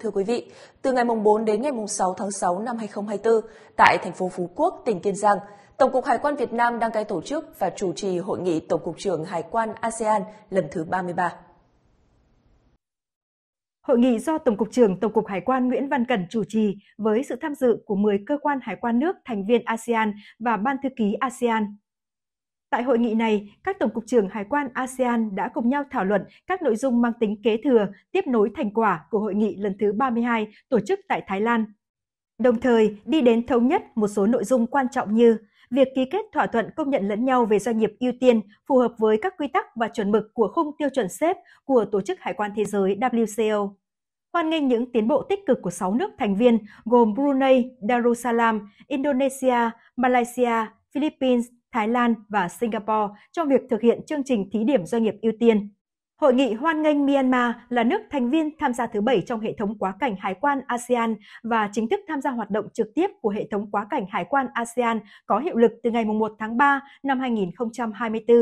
Thưa quý vị, từ ngày mùng 4 đến ngày mùng 6 tháng 6 năm 2024, tại thành phố Phú Quốc, tỉnh Kiên Giang, Tổng cục Hải quan Việt Nam đang cai tổ chức và chủ trì Hội nghị Tổng cục trưởng Hải quan ASEAN lần thứ 33. Hội nghị do Tổng cục trưởng Tổng cục Hải quan Nguyễn Văn Cẩn chủ trì với sự tham dự của 10 cơ quan hải quan nước thành viên ASEAN và Ban thư ký ASEAN. Tại hội nghị này, các Tổng cục trưởng Hải quan ASEAN đã cùng nhau thảo luận các nội dung mang tính kế thừa, tiếp nối thành quả của hội nghị lần thứ 32 tổ chức tại Thái Lan. Đồng thời, đi đến thống nhất một số nội dung quan trọng như việc ký kết thỏa thuận công nhận lẫn nhau về doanh nghiệp ưu tiên phù hợp với các quy tắc và chuẩn mực của khung tiêu chuẩn xếp của Tổ chức Hải quan Thế giới WCO. Hoan nghênh những tiến bộ tích cực của 6 nước thành viên gồm Brunei, Darussalam, Indonesia, Malaysia, Philippines, Thái Lan và Singapore trong việc thực hiện chương trình thí điểm doanh nghiệp ưu tiên. Hội nghị hoan nghênh Myanmar là nước thành viên tham gia thứ bảy trong hệ thống quá cảnh hải quan ASEAN và chính thức tham gia hoạt động trực tiếp của hệ thống quá cảnh hải quan ASEAN có hiệu lực từ ngày 1 tháng 3 năm 2024.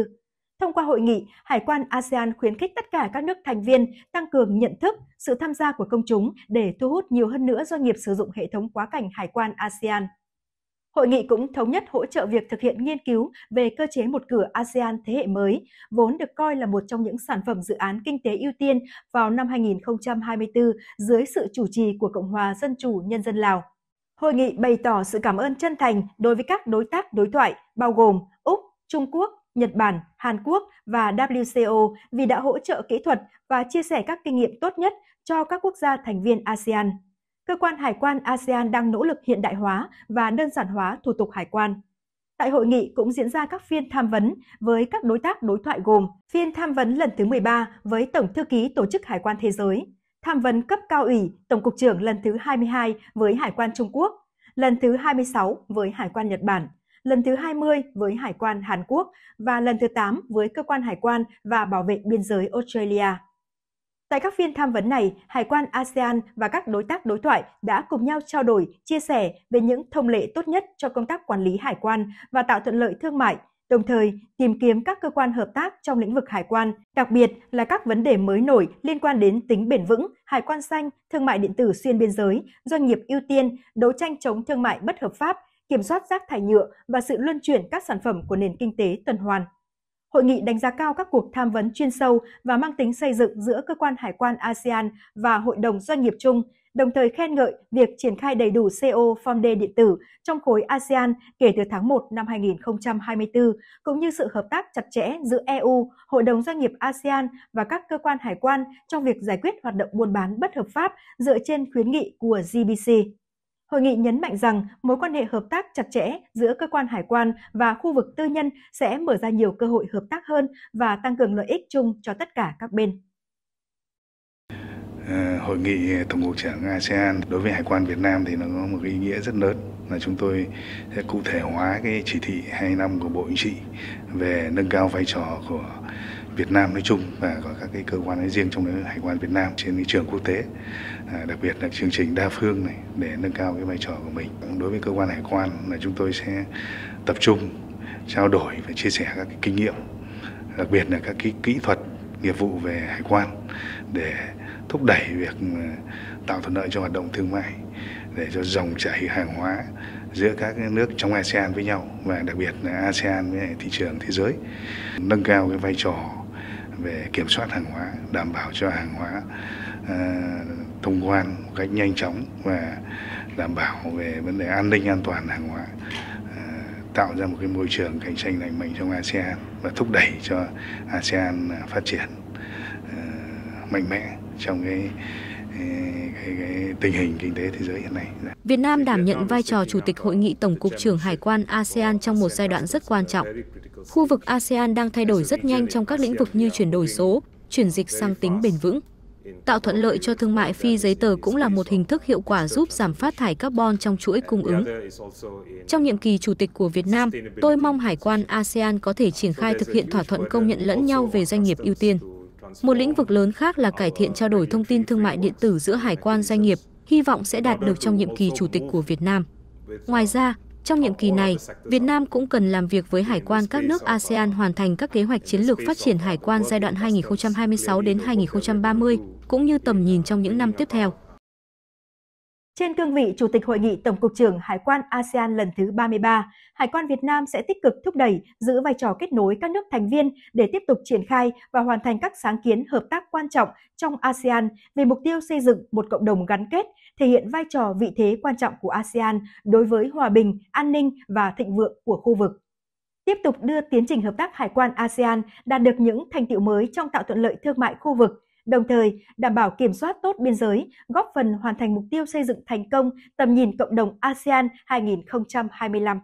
Thông qua hội nghị, Hải quan ASEAN khuyến khích tất cả các nước thành viên tăng cường nhận thức, sự tham gia của công chúng để thu hút nhiều hơn nữa doanh nghiệp sử dụng hệ thống quá cảnh hải quan ASEAN. Hội nghị cũng thống nhất hỗ trợ việc thực hiện nghiên cứu về cơ chế một cửa ASEAN thế hệ mới, vốn được coi là một trong những sản phẩm dự án kinh tế ưu tiên vào năm 2024 dưới sự chủ trì của Cộng hòa Dân chủ Nhân dân Lào. Hội nghị bày tỏ sự cảm ơn chân thành đối với các đối tác đối thoại bao gồm Úc, Trung Quốc, Nhật Bản, Hàn Quốc và WCO vì đã hỗ trợ kỹ thuật và chia sẻ các kinh nghiệm tốt nhất cho các quốc gia thành viên ASEAN cơ quan hải quan ASEAN đang nỗ lực hiện đại hóa và đơn giản hóa thủ tục hải quan. Tại hội nghị cũng diễn ra các phiên tham vấn với các đối tác đối thoại gồm phiên tham vấn lần thứ 13 với Tổng thư ký Tổ chức Hải quan Thế giới, tham vấn cấp cao ủy Tổng cục trưởng lần thứ 22 với Hải quan Trung Quốc, lần thứ 26 với Hải quan Nhật Bản, lần thứ 20 với Hải quan Hàn Quốc và lần thứ 8 với Cơ quan Hải quan và Bảo vệ Biên giới Australia. Tại các phiên tham vấn này, Hải quan ASEAN và các đối tác đối thoại đã cùng nhau trao đổi, chia sẻ về những thông lệ tốt nhất cho công tác quản lý hải quan và tạo thuận lợi thương mại, đồng thời tìm kiếm các cơ quan hợp tác trong lĩnh vực hải quan, đặc biệt là các vấn đề mới nổi liên quan đến tính bền vững, hải quan xanh, thương mại điện tử xuyên biên giới, doanh nghiệp ưu tiên, đấu tranh chống thương mại bất hợp pháp, kiểm soát rác thải nhựa và sự luân chuyển các sản phẩm của nền kinh tế tuần hoàn. Hội nghị đánh giá cao các cuộc tham vấn chuyên sâu và mang tính xây dựng giữa cơ quan hải quan ASEAN và Hội đồng Doanh nghiệp chung, đồng thời khen ngợi việc triển khai đầy đủ CO e Form D điện tử trong khối ASEAN kể từ tháng 1 năm 2024, cũng như sự hợp tác chặt chẽ giữa EU, Hội đồng Doanh nghiệp ASEAN và các cơ quan hải quan trong việc giải quyết hoạt động buôn bán bất hợp pháp dựa trên khuyến nghị của GBC. Hội nghị nhấn mạnh rằng mối quan hệ hợp tác chặt chẽ giữa cơ quan hải quan và khu vực tư nhân sẽ mở ra nhiều cơ hội hợp tác hơn và tăng cường lợi ích chung cho tất cả các bên. Ờ, hội nghị Tổng cục trưởng ASEAN đối với Hải quan Việt Nam thì nó có một ý nghĩa rất lớn là chúng tôi sẽ cụ thể hóa cái chỉ thị năm của Bộ Chính trị về nâng cao vai trò của Việt Nam nói chung và có các cái cơ quan nói riêng trong đó Hải quan Việt Nam trên thị trường quốc tế. À, đặc biệt là chương trình đa phương này để nâng cao cái vai trò của mình. Đối với cơ quan hải quan là chúng tôi sẽ tập trung trao đổi và chia sẻ các cái kinh nghiệm, đặc biệt là các cái kỹ thuật nghiệp vụ về hải quan để thúc đẩy việc à, tạo thuận lợi cho hoạt động thương mại để cho dòng chảy hàng hóa giữa các nước trong ASEAN với nhau và đặc biệt là ASEAN với thị trường thế giới nâng cao cái vai trò về kiểm soát hàng hóa đảm bảo cho hàng hóa ờ, thông quan một cách nhanh chóng và đảm bảo về vấn đề an ninh an toàn hàng hóa ờ, tạo ra một cái môi trường cạnh tranh lành mạnh trong ASEAN và thúc đẩy cho ASEAN phát triển ờ, mạnh mẽ trong cái cái, cái tình hình kinh tế thế giới hiện nay. Việt Nam đảm nhận vai trò chủ tịch hội nghị tổng cục trưởng hải quan ASEAN trong một giai đoạn rất quan trọng. Khu vực ASEAN đang thay đổi rất nhanh trong các lĩnh vực như chuyển đổi số, chuyển dịch sang tính bền vững. Tạo thuận lợi cho thương mại phi giấy tờ cũng là một hình thức hiệu quả giúp giảm phát thải carbon trong chuỗi cung ứng. Trong nhiệm kỳ chủ tịch của Việt Nam, tôi mong hải quan ASEAN có thể triển khai thực hiện thỏa thuận công nhận lẫn nhau về doanh nghiệp ưu tiên. Một lĩnh vực lớn khác là cải thiện trao đổi thông tin thương mại điện tử giữa hải quan doanh nghiệp, hy vọng sẽ đạt được trong nhiệm kỳ chủ tịch của Việt Nam. Ngoài ra, trong nhiệm kỳ này, Việt Nam cũng cần làm việc với hải quan các nước ASEAN hoàn thành các kế hoạch chiến lược phát triển hải quan giai đoạn 2026 đến 2030, cũng như tầm nhìn trong những năm tiếp theo. Trên cương vị Chủ tịch Hội nghị Tổng cục trưởng Hải quan ASEAN lần thứ 33, Hải quan Việt Nam sẽ tích cực thúc đẩy, giữ vai trò kết nối các nước thành viên để tiếp tục triển khai và hoàn thành các sáng kiến hợp tác quan trọng trong ASEAN về mục tiêu xây dựng một cộng đồng gắn kết, thể hiện vai trò vị thế quan trọng của ASEAN đối với hòa bình, an ninh và thịnh vượng của khu vực tiếp tục đưa tiến trình hợp tác hải quan ASEAN đạt được những thành tiệu mới trong tạo thuận lợi thương mại khu vực, đồng thời đảm bảo kiểm soát tốt biên giới, góp phần hoàn thành mục tiêu xây dựng thành công tầm nhìn cộng đồng ASEAN 2025.